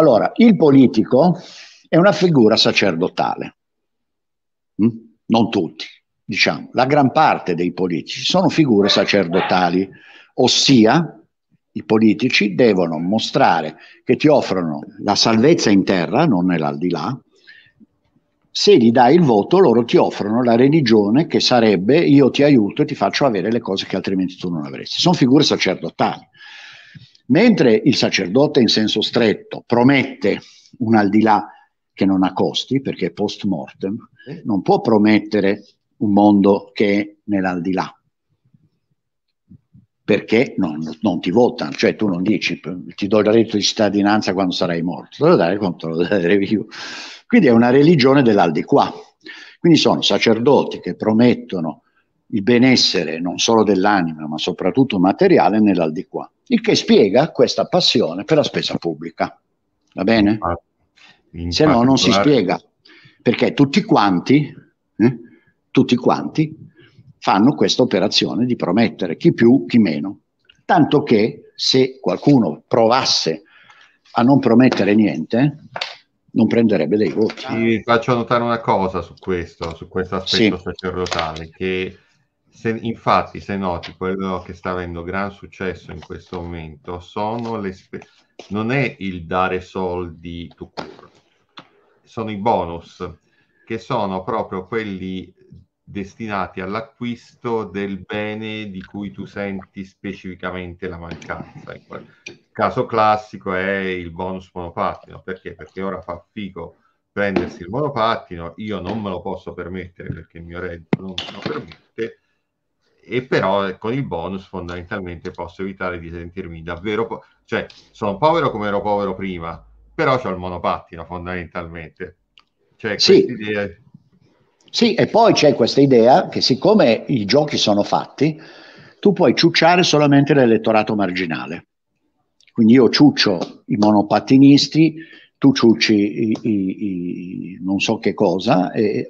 Allora, il politico è una figura sacerdotale, mm? non tutti, diciamo, la gran parte dei politici sono figure sacerdotali, ossia i politici devono mostrare che ti offrono la salvezza in terra, non nell'aldilà, se gli dai il voto loro ti offrono la religione che sarebbe io ti aiuto e ti faccio avere le cose che altrimenti tu non avresti. Sono figure sacerdotali. Mentre il sacerdote in senso stretto promette un al di là che non ha costi, perché è post mortem, eh. non può promettere un mondo che è nell'aldilà, perché non, non, ti votano, cioè tu non dici ti do il reddito di cittadinanza quando sarai morto, te lo dare quando lo dare vivo. Quindi è una religione dell'aldiquà. Quindi sono sacerdoti che promettono il benessere non solo dell'anima, ma soprattutto materiale nell'aldiquà il che spiega questa passione per la spesa pubblica. Va bene? In Se no non si spiega, perché tutti quanti, eh, tutti quanti fanno questa operazione di promettere, chi più, chi meno. Tanto che se qualcuno provasse a non promettere niente, non prenderebbe dei voti. Ti faccio notare una cosa su questo, su questo aspetto sì. sacerdotale, che se, infatti, se noti, quello che sta avendo gran successo in questo momento sono le spe- non è il dare soldi to cure, sono i bonus, che sono proprio quelli destinati all'acquisto del bene di cui tu senti specificamente la mancanza. Ecco, il caso classico è il bonus monopattino, perché? Perché ora fa figo prendersi il monopattino, io non me lo posso permettere perché il mio reddito non me lo permette, e però eh, con il bonus fondamentalmente posso evitare di sentirmi davvero po- cioè sono povero come ero povero prima però ho il monopattino fondamentalmente cioè sì. Idea... sì e poi c'è questa idea che siccome i giochi sono fatti tu puoi ciucciare solamente l'elettorato marginale quindi io ciuccio i monopattinisti tu ciucci i, i, i non so che cosa e,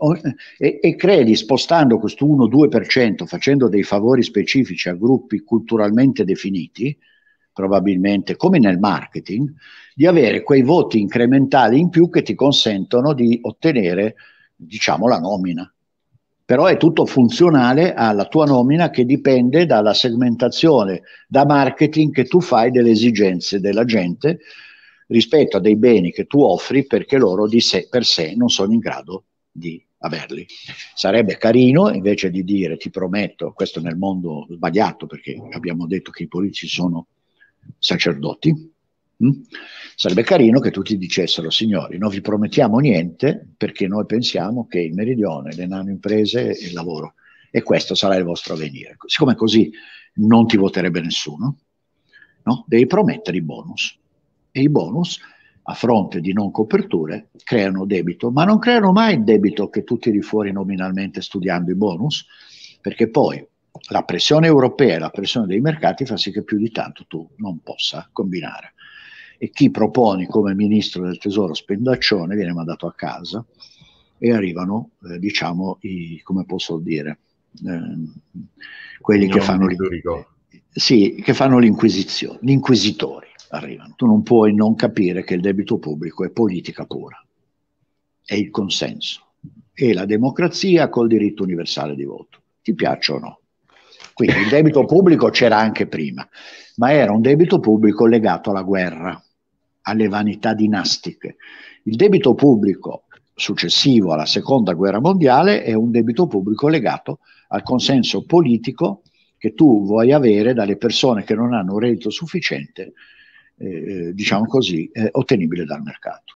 e, e credi spostando questo 1-2% facendo dei favori specifici a gruppi culturalmente definiti probabilmente come nel marketing di avere quei voti incrementali in più che ti consentono di ottenere diciamo la nomina però è tutto funzionale alla tua nomina che dipende dalla segmentazione da marketing che tu fai delle esigenze della gente rispetto a dei beni che tu offri perché loro di sé per sé non sono in grado di averli. Sarebbe carino invece di dire ti prometto, questo nel mondo sbagliato perché abbiamo detto che i politici sono sacerdoti, mh? Hm? sarebbe carino che tutti dicessero signori non vi promettiamo niente perché noi pensiamo che il meridione, le nano imprese e il lavoro e questo sarà il vostro avvenire. Siccome così non ti voterebbe nessuno, no? devi promettere i bonus e i bonus a fronte di non coperture creano debito, ma non creano mai il debito che tu tiri fuori nominalmente studiando i bonus, perché poi la pressione europea e la pressione dei mercati fa sì che più di tanto tu non possa combinare. E chi proponi come ministro del tesoro spendaccione viene mandato a casa e arrivano, eh, diciamo, i, come posso dire, eh, quelli che fanno, sì, che fanno, l'inquisizione, gli inquisitori arrivano. Tu non puoi non capire che il debito pubblico è politica pura, è il consenso, è la democrazia col diritto universale di voto, ti piaccia o no. Quindi il debito pubblico c'era anche prima, ma era un debito pubblico legato alla guerra, alle vanità dinastiche. Il debito pubblico successivo alla seconda guerra mondiale è un debito pubblico legato al consenso politico che tu vuoi avere dalle persone che non hanno un reddito sufficiente eh, eh, diciamo così, eh, ottenibile dal mercato.